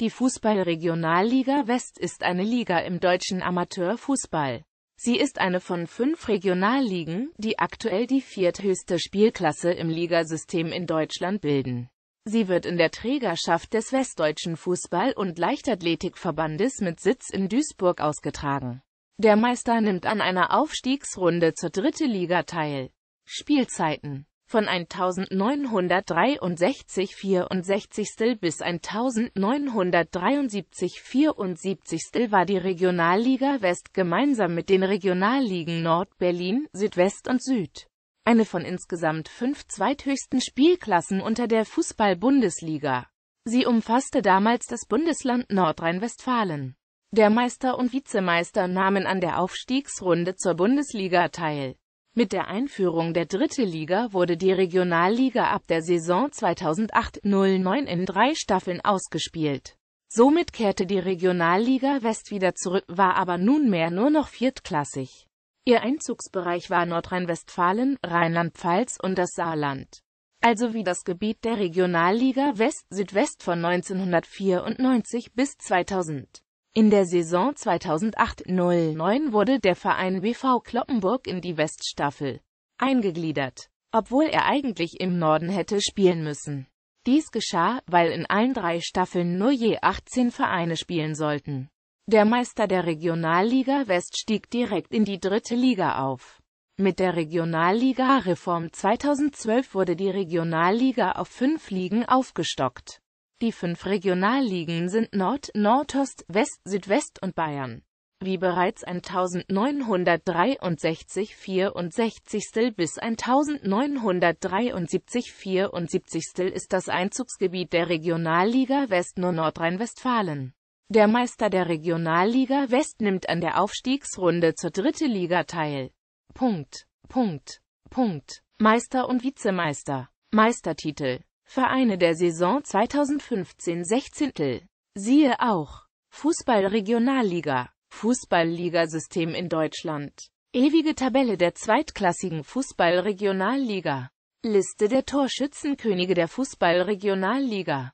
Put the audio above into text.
Die Fußballregionalliga West ist eine Liga im deutschen Amateurfußball. Sie ist eine von fünf Regionalligen, die aktuell die vierthöchste Spielklasse im Ligasystem in Deutschland bilden. Sie wird in der Trägerschaft des Westdeutschen Fußball- und Leichtathletikverbandes mit Sitz in Duisburg ausgetragen. Der Meister nimmt an einer Aufstiegsrunde zur dritten Liga teil. Spielzeiten von 1963 64 bis 1973 74 war die Regionalliga West gemeinsam mit den Regionalligen Nord, Berlin, Südwest und Süd eine von insgesamt fünf zweithöchsten Spielklassen unter der Fußball-Bundesliga. Sie umfasste damals das Bundesland Nordrhein-Westfalen. Der Meister und Vizemeister nahmen an der Aufstiegsrunde zur Bundesliga teil. Mit der Einführung der Dritte Liga wurde die Regionalliga ab der Saison 2008-09 in drei Staffeln ausgespielt. Somit kehrte die Regionalliga West wieder zurück, war aber nunmehr nur noch viertklassig. Ihr Einzugsbereich war Nordrhein-Westfalen, Rheinland-Pfalz und das Saarland, also wie das Gebiet der Regionalliga West-Südwest von 1994 bis 2000. In der Saison 2008-09 wurde der Verein BV Kloppenburg in die Weststaffel eingegliedert, obwohl er eigentlich im Norden hätte spielen müssen. Dies geschah, weil in allen drei Staffeln nur je 18 Vereine spielen sollten. Der Meister der Regionalliga West stieg direkt in die dritte Liga auf. Mit der Regionalliga-Reform 2012 wurde die Regionalliga auf fünf Ligen aufgestockt. Die fünf Regionalligen sind Nord, Nordost, West, Südwest und Bayern. Wie bereits 1963 64 bis 1973 74 ist das Einzugsgebiet der Regionalliga West nur Nordrhein-Westfalen. Der Meister der Regionalliga West nimmt an der Aufstiegsrunde zur dritte Liga teil. Punkt. Punkt. Punkt. Meister und Vizemeister. Meistertitel Vereine der Saison 2015-16. Siehe auch Fußballregionalliga, Fußballligasystem in Deutschland, ewige Tabelle der zweitklassigen Fußballregionalliga, Liste der Torschützenkönige der Fußballregionalliga.